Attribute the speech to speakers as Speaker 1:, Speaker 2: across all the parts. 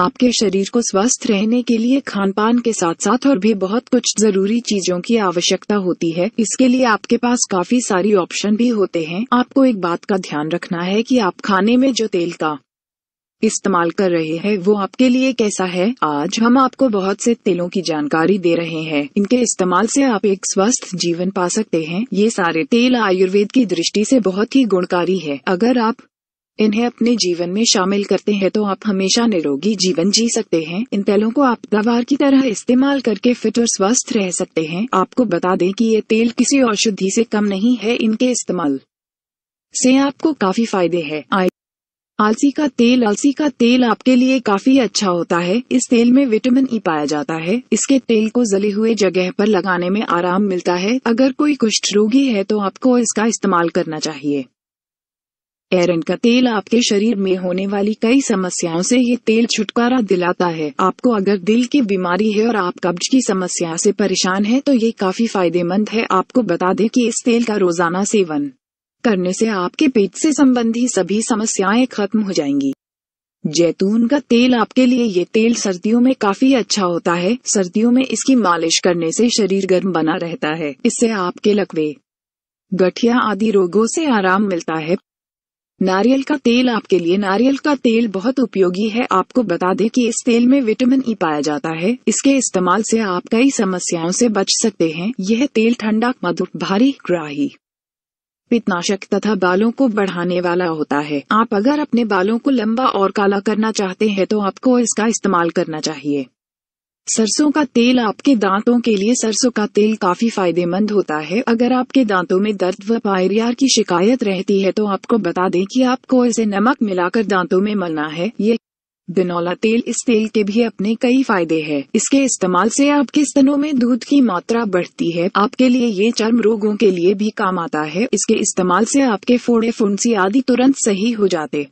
Speaker 1: आपके शरीर को स्वस्थ रहने के लिए खान पान के साथ साथ और भी बहुत कुछ जरूरी चीजों की आवश्यकता होती है इसके लिए आपके पास काफी सारी ऑप्शन भी होते हैं आपको एक बात का ध्यान रखना है कि आप खाने में जो तेल का इस्तेमाल कर रहे हैं वो आपके लिए कैसा है आज हम आपको बहुत से तेलों की जानकारी दे रहे हैं इनके इस्तेमाल से आप एक स्वस्थ जीवन पा सकते हैं ये सारे तेल आयुर्वेद की दृष्टि से बहुत ही गुणकारी है अगर आप इन्हें अपने जीवन में शामिल करते हैं तो आप हमेशा निरोगी जीवन जी सकते हैं इन तेलों को आप गवार की तरह इस्तेमाल करके फिट और स्वस्थ रह सकते हैं आपको बता दें कि ये तेल किसी औषधि से कम नहीं है इनके इस्तेमाल से आपको काफी फायदे है आलसी का तेल आलसी का तेल आपके लिए काफी अच्छा होता है इस तेल में विटामिन ई पाया जाता है इसके तेल को जले हुए जगह पर लगाने में आराम मिलता है अगर कोई कुष्ठ रोगी है तो आपको इसका इस्तेमाल करना चाहिए एरन का तेल आपके शरीर में होने वाली कई समस्याओं से ये तेल छुटकारा दिलाता है आपको अगर दिल की बीमारी है और आप कब्ज की समस्या से परेशान है तो ये काफी फायदेमंद है आपको बता दें कि इस तेल का रोजाना सेवन करने से आपके पेट से संबंधी सभी समस्याएं खत्म हो जाएंगी जैतून का तेल आपके लिए ये तेल सर्दियों में काफी अच्छा होता है सर्दियों में इसकी मालिश करने से शरीर गर्म बना रहता है इससे आपके लकवे गठिया आदि रोगों से आराम मिलता है नारियल का तेल आपके लिए नारियल का तेल बहुत उपयोगी है आपको बता दें कि इस तेल में विटामिन ई e पाया जाता है इसके इस्तेमाल से आप कई समस्याओं से बच सकते हैं यह तेल ठंडा मधुर भारी ग्राही पितनाशक तथा बालों को बढ़ाने वाला होता है आप अगर अपने बालों को लंबा और काला करना चाहते हैं तो आपको इसका इस्तेमाल करना चाहिए सरसों का तेल आपके दांतों के लिए सरसों का तेल काफी फायदेमंद होता है अगर आपके दांतों में दर्द व पायरियार की शिकायत रहती है तो आपको बता दें कि आपको इसे नमक मिलाकर दांतों में मलना है ये बिनौला तेल इस तेल के भी अपने कई फायदे हैं। इसके इस्तेमाल से आपके स्तनों में दूध की मात्रा बढ़ती है आपके लिए ये चर्म रोगों के लिए भी काम आता है इसके इस्तेमाल से आपके फोड़े फुंसी आदि तुरंत सही हो जाते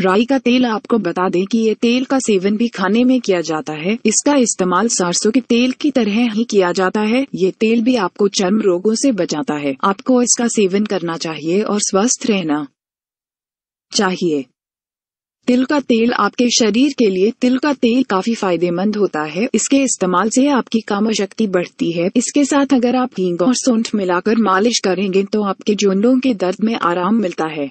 Speaker 1: राई का तेल आपको बता दें कि ये तेल का सेवन भी खाने में किया जाता है इसका इस्तेमाल सरसों के तेल की तरह ही किया जाता है ये तेल भी आपको चर्म रोगों से बचाता है आपको इसका सेवन करना चाहिए और स्वस्थ रहना चाहिए तिल का तेल आपके शरीर के लिए तिल का तेल काफी फायदेमंद होता है इसके इस्तेमाल से आपकी काम शक्ति बढ़ती है इसके साथ अगर आप हींग और सोंठ मिलाकर मालिश करेंगे तो आपके जोड़ों के दर्द में आराम मिलता है